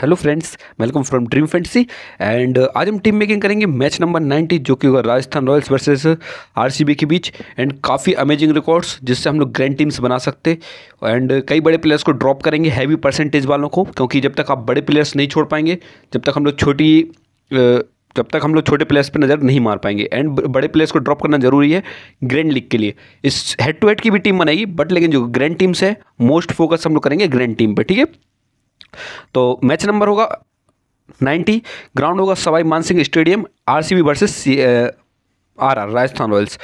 hello friends welcome from dream fantasy and आज हम team making करेंगे मैच नंबर 90 जो कि होगा Rajasthan Royals versus RCB uh, के बीच एंड काफ़ी अमेजिंग रिकॉर्ड्स जिससे हम लोग ग्रैंड टीम्स बना सकते एंड uh, कई बड़े प्लेयर्स को ड्रॉप करेंगे हैवी परसेंटेज वालों को क्योंकि जब तक आप बड़े प्लेयर्स नहीं छोड़ पाएंगे जब तक हम लोग छोटी uh, जब तक हम लोग छोटे प्लेयर्स पर नज़र नहीं मार पाएंगे एंड बड़े प्लेयर्स को ड्रॉप करना जरूरी है ग्रैंड लीग के लिए इस हेड टू हेड की भी टीम बनाएगी बट लेकिन जो ग्रैंड टीम्स है मोस्ट फोकस हम लोग करेंगे ग्रैंड टीम पर ठीक है तो मैच नंबर होगा नाइन्टी ग्राउंड होगा Sawai Mansingh stadium RCB versus R R Rajasthan Royals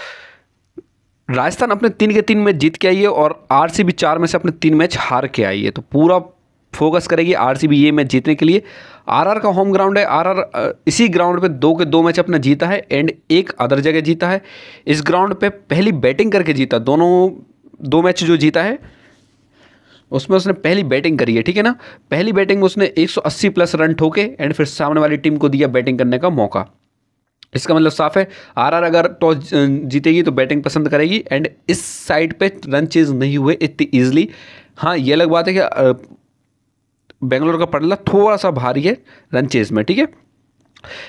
Rajasthan अपने तीन के तीन मैच जीत के आई है और आरसीबी चार में से अपने तीन मैच हार के आई है तो पूरा फोकस करेगी आरसीबी ये मैच जीतने के लिए आरआर का होम ग्राउंड है आरआर इसी ग्राउंड पे दो के दो मैच अपना जीता है एंड एक अदर जगह जीता है इस ग्राउंड पे पहली बैटिंग करके जीता दोनों दो मैच जो जीता है उसमें उसने पहली बैटिंग करी है ठीक है ना पहली बैटिंग में उसने 180 प्लस रन ठोके एंड फिर सामने वाली टीम को दिया बैटिंग करने का मौका इसका मतलब साफ है आरआर अगर टॉस जीतेगी तो बैटिंग पसंद करेगी एंड इस साइड पे रन चेज नहीं हुए इतनी ईजिली हाँ ये अलग बात है कि बेंगलोर का पड़ला थोड़ा सा भारी है रन चेज में ठीक है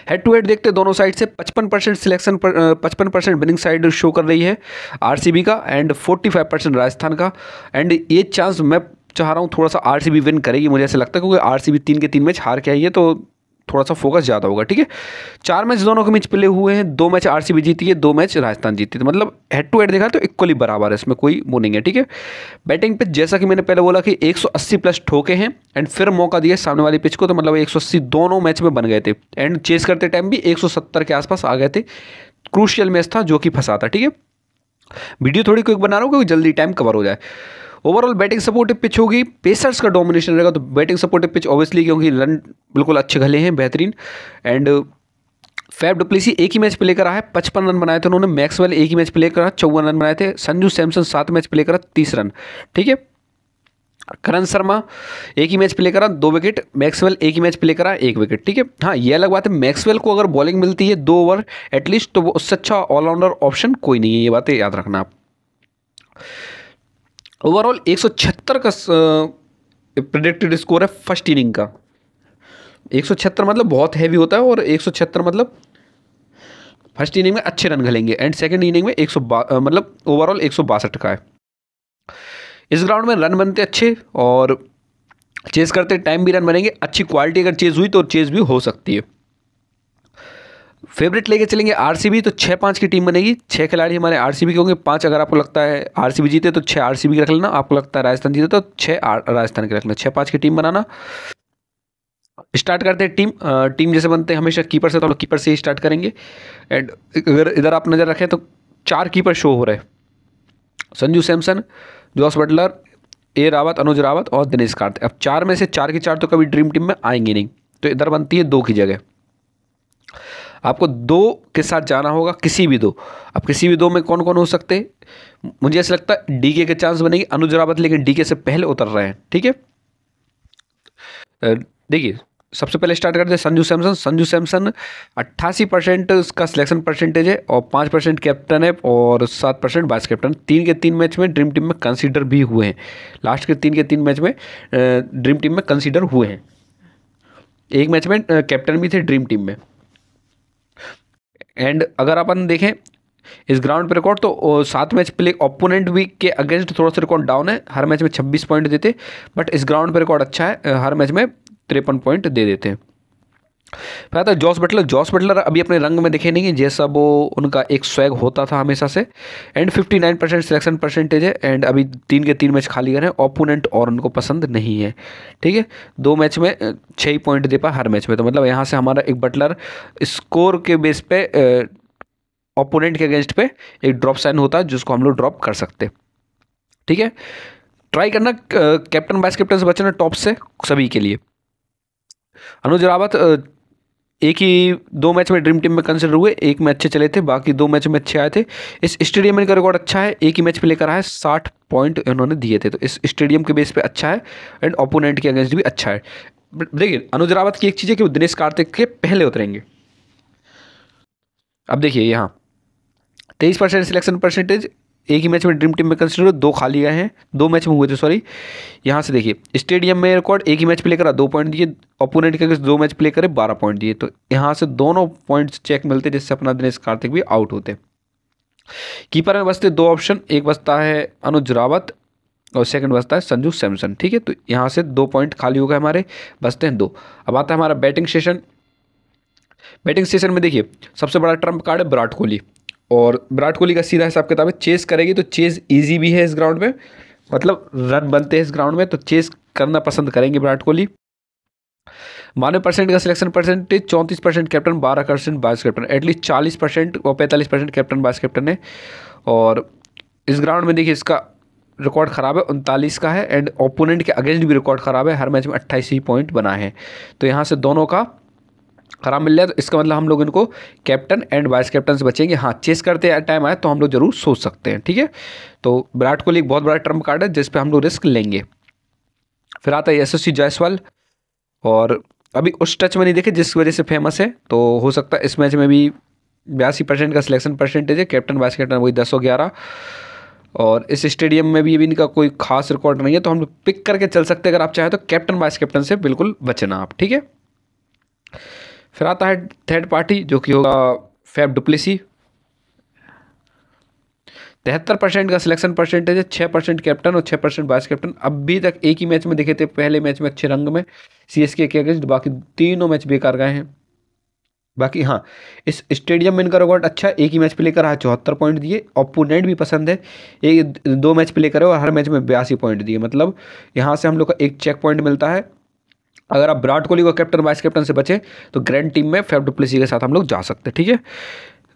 हेड टू हेड देखते दोनों साइड से 55 परसेंट सिलेक्शन पचपन परसेंट विनिंग साइड शो कर रही है आरसीबी का एंड 45 परसेंट राजस्थान का एंड ये चांस मैं चाह रहा हूँ थोड़ा सा आरसीबी विन करेगी मुझे ऐसा लगता है क्योंकि आरसीबी तीन के तीन मैच हार के आई है तो थोड़ा सा फोकस ज़्यादा होगा ठीक है चार मैच दोनों के बीच प्ले हुए हैं दो मैच आर जीती है दो मैच राजस्थान जीती है तो मतलब हेड टू हेड देखा तो इक्वली बराबर है इसमें कोई वो नहीं है ठीक है बैटिंग पिच जैसा कि मैंने पहले बोला कि 180 प्लस ठोके हैं एंड फिर मौका दिया सामने वाली पिच को तो मतलब एक दोनों मैच में बन गए थे एंड चेस करते टाइम भी एक के आसपास आ गए थे क्रूशियल मैच था जो कि फंसा था ठीक है वीडियो थोड़ी क्विक बना रहा हूँ क्योंकि जल्दी टाइम कवर हो जाए ओवरऑल बैटिंग सपोर्टिव पिच होगी पेसर्स का डोमिनेशन रहेगा तो बैटिंग सपोर्टिव पिच ऑब्वियसली क्योंकि रन बिल्कुल अच्छे घले हैं बेहतरीन एंड फैब डुप्लीसी एक ही मैच प्ले करा है पचपन रन बनाए थे उन्होंने मैक्सवेल एक ही मैच प्ले करा चौवन रन बनाए थे संजू सैमसन सात मैच प्ले करा तीस रन ठीक है करण शर्मा एक ही मैच प्ले करा दो विकेट मैक्सवेल एक ही मैच प्ले करा एक विकेट ठीक है हाँ ये अलग बात है मैक्सवेल को अगर बॉलिंग मिलती है दो ओवर एटलीस्ट तो वो उससे अच्छा ऑलराउंडर ऑप्शन कोई नहीं है ये बातें याद रखना आप ओवरऑल एक सौ छिहत्तर का प्रोडिक्टेड स्कोर है फर्स्ट इनिंग का एक सौ छिहत्तर मतलब बहुत हैवी होता है और एक सौ छिहत्तर मतलब फर्स्ट इनिंग में अच्छे रन घलेंगे एंड सेकेंड इनिंग में एक सौ मतलब ओवरऑल एक सौ बासठ का है इस ग्राउंड में रन बनते अच्छे और चेस करते टाइम भी रन बनेंगे अच्छी क्वालिटी अगर चेज़ हुई तो चेज़ भी हो सकती है फेवरेट लेके चलेंगे आरसीबी तो छः पाँच की टीम बनेगी छः खिलाड़ी हमारे आरसीबी के होंगे पाँच अगर आपको लगता है आरसीबी जीते तो छः आरसीबी की रख लेना आपको लगता है राजस्थान जीते तो छः राजस्थान के रख लेना छः पाँच की टीम बनाना स्टार्ट करते हैं टीम टीम जैसे बनते हैं हमेशा कीपर से तो हम लोग कीपर से ही स्टार्ट करेंगे एंड अगर इधर आप नज़र रखें तो चार कीपर शो हो रहे हैं Sanju Samson Jos Buttler A Rawat Anuj Rawat और दिनेश कार्तिक अब चार में से चार के चार तो कभी ड्रीम टीम में आएंगे नहीं तो इधर बनती है दो की जगह आपको दो के साथ जाना होगा किसी भी दो अब किसी भी दो में कौन कौन हो सकते मुझे ऐसा लगता है डी के चांस बनेंगे अनुज रावत लेकिन डी से पहले उतर रहे हैं ठीक है देखिए सबसे पहले स्टार्ट करते हैं संजू सैमसन संजू सैमसन अट्ठासी परसेंट उसका सिलेक्शन परसेंटेज है और पाँच परसेंट कैप्टन है और सात परसेंट वाइस कैप्टन तीन के तीन मैच में ड्रीम टीम में कंसीडर भी हुए हैं लास्ट के तीन के तीन मैच में ड्रीम टीम में कंसीडर हुए हैं एक मैच में कैप्टन भी थे ड्रीम टीम में एंड अगर अपन देखें इस ग्राउंड पर रिकॉर्ड तो सात मैच प्ले ओपोनेंट भी के अगेंस्ट थोड़ा सा रिकॉर्ड डाउन है हर मैच में छब्बीस पॉइंट देते बट इस ग्राउंड पर रिकॉर्ड अच्छा है हर मैच में तिरपन पॉइंट दे देते हैं फिर आता है जॉस बटलर जॉस बटलर अभी अपने रंग में दिखे नहीं है जैसा वो उनका एक स्वैग होता था हमेशा से एंड 59 परसेंट सिलेक्शन परसेंटेज है एंड अभी तीन के तीन मैच खाली करें ओपोनेंट और उनको पसंद नहीं है ठीक है दो मैच में छः ही पॉइंट दे पा हर मैच में तो मतलब यहाँ से हमारा एक बटलर स्कोर के बेस पे ओपोनेंट के अगेंस्ट पे एक ड्रॉप साइन होता है जिसको हम लोग ड्रॉप कर सकते ठीक है ट्राई करना कैप्टन वाइस कैप्टन से बचना टॉप से सभी के लिए अनुज रावत एक ही दो मैच में ड्रीम टीम में कंसिडर हुए एक में अच्छे चले थे बाकी दो मैच में अच्छे आए थे इस स्टेडियम में इनका रिकॉर्ड अच्छा है एक ही मैच पे लेकर आए साठ पॉइंट इन्होंने दिए थे तो इस स्टेडियम के बेस पे अच्छा है एंड ओपोनेंट के अगेंस्ट भी अच्छा है देखिए अनुज रावत की एक चीज़ है कि वो दिनेश कार्तिक के पहले उतरेंगे अब देखिए यहाँ तेईस परसेंट सिलेक्शन परसेंटेज एक ही मैच में ड्रीम टीम में कंसिडर दो खाली आए हैं दो मैच में हुए थे सॉरी यहाँ से देखिए स्टेडियम में रिकॉर्ड एक ही मैच प्ले करा दो पॉइंट दिए अपोनेंट के दो मैच प्ले करे बारह पॉइंट दिए तो यहाँ से दोनों पॉइंट चेक मिलते जिससे अपना दिनेश कार्तिक भी आउट होते कीपर में बसते दो ऑप्शन एक बसता है अनुज रावत और सेकंड बचता है संजू सैमसन ठीक है तो यहाँ से दो पॉइंट खाली हो गए हमारे बचते हैं दो अब आता है हमारा बैटिंग सेशन बैटिंग सेशन में देखिए सबसे बड़ा ट्रम्प कार्ड है विराट कोहली और विराट कोहली का सीधा हिसाब किताब है चेस करेगी तो चेस ईजी भी है इस ग्राउंड में मतलब रन बनते हैं इस ग्राउंड में तो चेस करना पसंद करेंगे विराट कोहली मानव परसेंट का सिलेक्शन परसेंटेज चौंतीस परसेंट कैप्टन बारह परसेंट वाइस कैप्टन एटलीस्ट चालीस परसेंट और पैंतालीस परसेंट कैप्टन वाइस कैप्टन है और इस ग्राउंड में देखिए इसका रिकॉर्ड ख़राब है उनतालीस का है एंड ओपोनेंट के अगेंस्ट भी रिकॉर्ड ख़राब है हर मैच में अट्ठाईस ही पॉइंट बना है तो यहाँ से दोनों का खराब मिल जाए तो इसका मतलब हम लोग इनको कैप्टन एंड वाइस कैप्टन से बचेंगे हाँ चेस करते टाइम आए तो हम लोग जरूर सोच सकते हैं ठीक है तो विराट कोहली एक बहुत बड़ा ट्रम्प कार्ड है जिस पर हम लोग रिस्क लेंगे फिर आता है यशस्वी जायसवाल और अभी उस टच में नहीं देखे जिस वजह से फेमस है तो हो सकता है इस मैच में भी बयासी परसेंट का सिलेक्शन परसेंटेज है कैप्टन वाइस कैप्टन वही दस सौ ग्यारह और इस स्टेडियम में भी अभी इनका कोई खास रिकॉर्ड नहीं है तो हम लोग पिक करके चल सकते हैं अगर आप चाहें तो कैप्टन वाइस कैप्टन से बिल्कुल बचना आप ठीक है फिर आता है थर्ड पार्टी जो कि होगा फैब डुप्लिसी तिहत्तर परसेंट का सिलेक्शन परसेंटेज है छः परसेंट कैप्टन और छः परसेंट वाइस कैप्टन अभी तक एक ही मैच में दिखे थे पहले मैच में अच्छे रंग में सी एस के अगेंस्ट बाकी तीनों मैच बेकार गए हैं बाकी हाँ इस स्टेडियम में इनका रिकॉर्ड अच्छा एक ही मैच प्ले करा है चौहत्तर पॉइंट दिए ओपोनेंट भी पसंद है एक दो मैच प्ले करे और हर मैच में बयासी पॉइंट दिए मतलब यहाँ से हम लोग का एक चेक पॉइंट मिलता है अगर आप विराट कोहली को कैप्टन वाइस कैप्टन से बचे तो ग्रैंड टीम में फेफ डुप्लेसी के साथ हम लोग जा सकते हैं ठीक है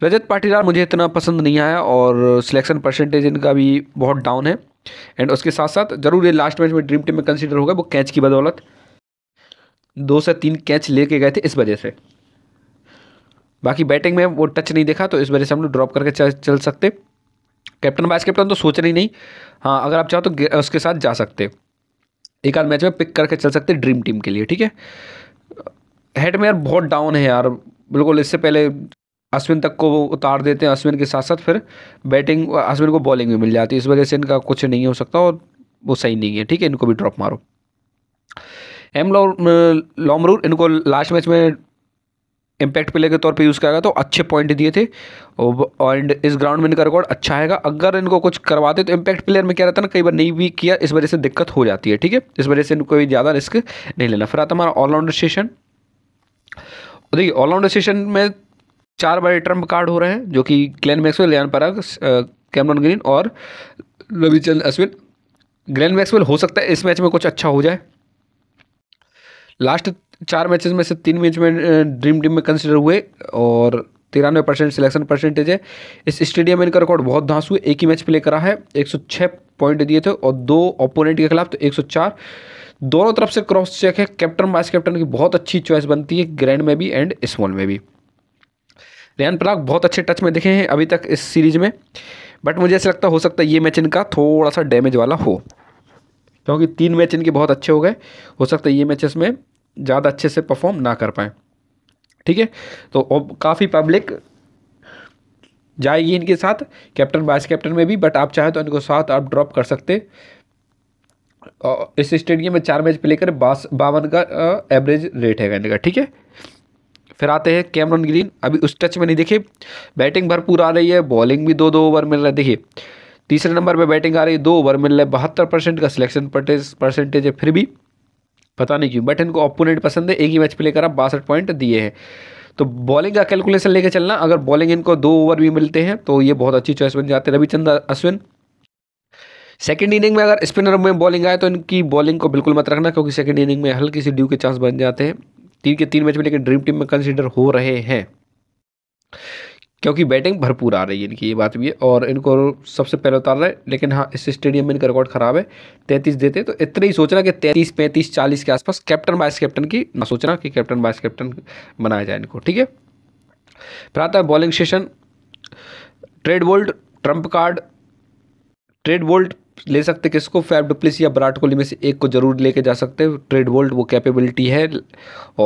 रजत पाटीदार मुझे इतना पसंद नहीं आया और सिलेक्शन परसेंटेज इनका भी बहुत डाउन है एंड उसके साथ साथ ज़रूर ये लास्ट मैच में ड्रीम टीम में कंसिडर होगा वो कैच की बदौलत दो से तीन कैच लेके गए थे इस वजह से बाकी बैटिंग में वो टच नहीं देखा तो इस वजह से हम लोग ड्रॉप करके चल, चल सकते कैप्टन वाइस कैप्टन तो सोच रहे नहीं हाँ अगर आप चाहो तो उसके साथ जा सकते एक आध मैच में पिक करके चल सकते ड्रीम टीम के लिए ठीक है हेड में यार बहुत डाउन है यार बिल्कुल इससे पहले अश्विन तक को वो उतार देते हैं अश्विन के साथ साथ फिर बैटिंग अश्विन को बॉलिंग भी मिल जाती है इस वजह से इनका कुछ नहीं हो सकता और वो सही नहीं है ठीक है इनको भी ड्रॉप मारो एम लॉमरूर इनको लास्ट मैच में इम्पैक्ट प्लेयर के तौर पे यूज़ करेगा तो अच्छे पॉइंट दिए थे एंड इस ग्राउंड में इनका रिकॉर्ड अच्छा आएगा अगर इनको कुछ करवाते तो इम्पैक्ट प्लेयर में क्या रहता है ना कई बार नहीं भी किया इस वजह से दिक्कत हो जाती है ठीक है इस वजह से कोई ज़्यादा रिस्क नहीं लेना फिर आता हमारा ऑलराउंडर सेशन देखिए ऑलराउंडर सेशन में चार बड़े ट्रम्प कार्ड हो रहे हैं जो कि Glenn Maxwell Riyan Parag Cameron Green और रविचंद अश्विन ग्लैन मैक्सवेल हो सकता है इस मैच में कुछ अच्छा हो जाए लास्ट चार मैचेस में से तीन मैच में ड्रीम टीम में कंसिडर हुए और तिरानवे परसेंट सिलेक्शन परसेंटेज है इस स्टेडियम में इनका रिकॉर्ड बहुत धांस हुए एक ही मैच प्ले करा है 106 पॉइंट दिए थे और दो ओपोनेंट के खिलाफ तो 104 दोनों तरफ से क्रॉस चेक है कैप्टन वाइस कैप्टन की बहुत अच्छी चॉइस बनती है ग्रैंड में भी एंड स्मॉल में भी रेहान पराग बहुत अच्छे टच में दिखे हैं अभी तक इस सीरीज में बट मुझे ऐसा लगता हो सकता है ये मैच इनका थोड़ा सा डैमेज वाला हो क्योंकि तीन मैच इनके बहुत अच्छे हो गए हो सकता है ये मैचेस में ज़्यादा अच्छे से परफॉर्म ना कर पाएँ ठीक है तो काफ़ी पब्लिक जाएगी इनके साथ कैप्टन वाइस कैप्टन में भी बट आप चाहें तो इनको साथ आप ड्रॉप कर सकते इस स्टेडियम में चार मैच प्ले कर बास बावन का एवरेज रेट है इनका ठीक है फिर आते हैं कैमरन ग्रीन अभी उस टच में नहीं देखे बैटिंग भरपूर आ रही है बॉलिंग भी दो दो ओवर मिल रहा है देखिए तीसरे नंबर पर बैटिंग आ रही है दो ओवर मिल रहा है बहत्तर परसेंट का सिलेक्शन परसेंटेज है फिर भी पता नहीं क्यों बट इनको ओपोनेंट पसंद है एक ही मैच प्ले करा बासठ पॉइंट दिए हैं तो बॉलिंग का कैलकुलेशन लेके चलना अगर बॉलिंग इनको दो ओवर भी मिलते हैं तो ये बहुत अच्छी चॉइस बन जाते हैं रविचंद्र अश्विन सेकेंड इनिंग में अगर स्पिनर में बॉलिंग आए तो इनकी बॉलिंग को बिल्कुल मत रखना क्योंकि सेकेंड इनिंग में हल्की सी ड्यू के चांस बन जाते हैं तीन के तीन मैच में लेकिन ड्रीम टीम में कंसिडर हो रहे हैं क्योंकि बैटिंग भरपूर आ रही है इनकी ये बात भी है और इनको सबसे पहले उतार रहा है लेकिन हाँ इस स्टेडियम में इनका रिकॉर्ड खराब है तैंतीस देते तो इतना ही सोचना कि तैंतीस पैंतीस चालीस के आसपास कैप्टन वाइस कैप्टन की ना सोचना कि कैप्टन वाइस कैप्टन बनाया जाए इनको ठीक है फिर आता है bowling session Trent Boult trump card Trent Boult ले सकते किसको फैब डुप्लिस या विराट कोहली में से एक को जरूर लेके जा सकते हैं ट्रेड वोल्ट वो कैपेबिलिटी है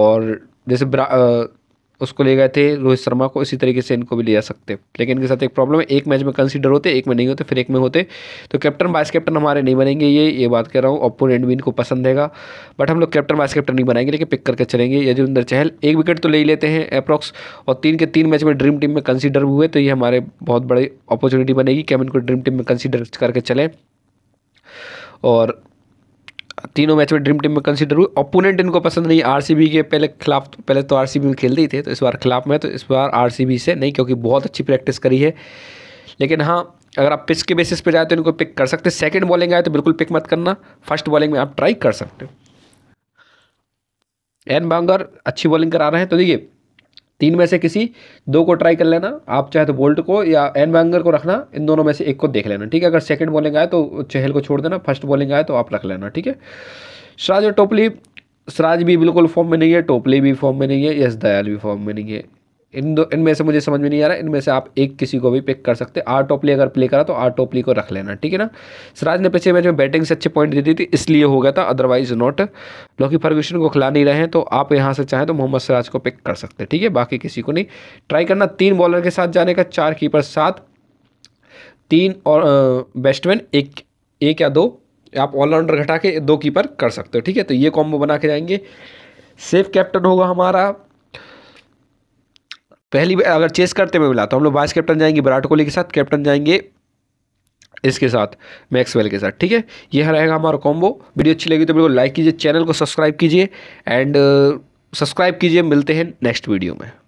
और जैसे उसको ले गए थे रोहित शर्मा को इसी तरीके से इनको भी ले जा सकते लेकिन इनके साथ एक प्रॉब्लम है एक मैच में कंसिडर होते एक में नहीं होते फिर एक में होते तो कैप्टन वाइस कैप्टन हमारे नहीं बनेंगे ये ये बात कर रहा हूँ ओपोनेंट भी इनको पसंद हैगा बट हम लोग कैप्टन वाइस कैप्टन नहीं बनाएंगे लेकिन पिक करके चलेंगे यजुविंदर चहल एक विकेट तो ले ही लेते हैं अप्रॉक्स और तीन के तीन मैच में ड्रीम टीम में कंसिडर हुए तो ये हमारे बहुत बड़ी अपॉर्चुनिटी बनेगी कि हम इनको ड्रीम टीम में कंसिडर करके चलें और तीनों मैच में ड्रीम टीम में कंसिडर हुई ओपोनेंट इनको पसंद नहीं आरसीबी के पहले खिलाफ पहले तो आरसीबी में खेलते ही थे तो इस बार खिलाफ में तो इस बार आरसीबी से नहीं क्योंकि बहुत अच्छी प्रैक्टिस करी है लेकिन हाँ अगर आप पिच के बेसिस पे जाए तो इनको पिक कर सकते सेकेंड बॉलिंग आए तो बिल्कुल पिक मत करना फर्स्ट बॉलिंग में आप ट्राई कर सकते हो एन बांगर अच्छी बॉलिंग करा रहे हैं तो देखिए तीन में से किसी दो को ट्राई कर लेना आप चाहे तो बोल्ट को या एन वैंगर को रखना इन दोनों में से एक को देख लेना ठीक है अगर सेकंड बॉलिंग आए तो चहल को छोड़ देना फर्स्ट बॉलिंग आए तो आप रख लेना ठीक है सराज और टोपली सराज भी बिल्कुल फॉर्म में नहीं है टोपली भी फॉर्म में नहीं है यस दयाल भी फॉर्म में नहीं है इन दो इनमें से मुझे समझ में नहीं आ रहा इनमें से आप एक किसी को भी पिक कर सकते आर टोपली अगर प्ले करा तो आर टोपली को रख लेना ठीक है ना सिराज ने पिछले मैच में बैटिंग से अच्छे पॉइंट दे दी थी इसलिए हो गया था अदरवाइज नॉट लॉकी फर्ग्यूशन को खिला नहीं रहे हैं तो आप यहाँ से चाहें तो मोहम्मद सिराज को पिक कर सकते ठीक है बाकी किसी को नहीं ट्राई करना तीन बॉलर के साथ जाने का चार कीपर सात तीन और बैट्समैन एक एक या दो आप ऑलराउंडर घटा के दो कीपर कर सकते हो ठीक है तो ये कॉम्बो बना के जाएंगे सेफ कैप्टन होगा हमारा पहली अगर चेस करते हुए मिला तो हम लोग वाइस कैप्टन जाएंगे विराट कोहली के साथ कैप्टन जाएंगे इसके साथ मैक्सवेल के साथ ठीक है यह रहेगा हमारा कॉम्बो वीडियो अच्छी लगी तो बिल्कुल लाइक कीजिए चैनल को सब्सक्राइब कीजिए एंड सब्सक्राइब uh, कीजिए मिलते हैं नेक्स्ट वीडियो में